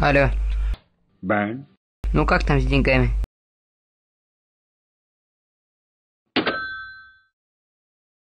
Алло. Бен? Ну как там с деньгами?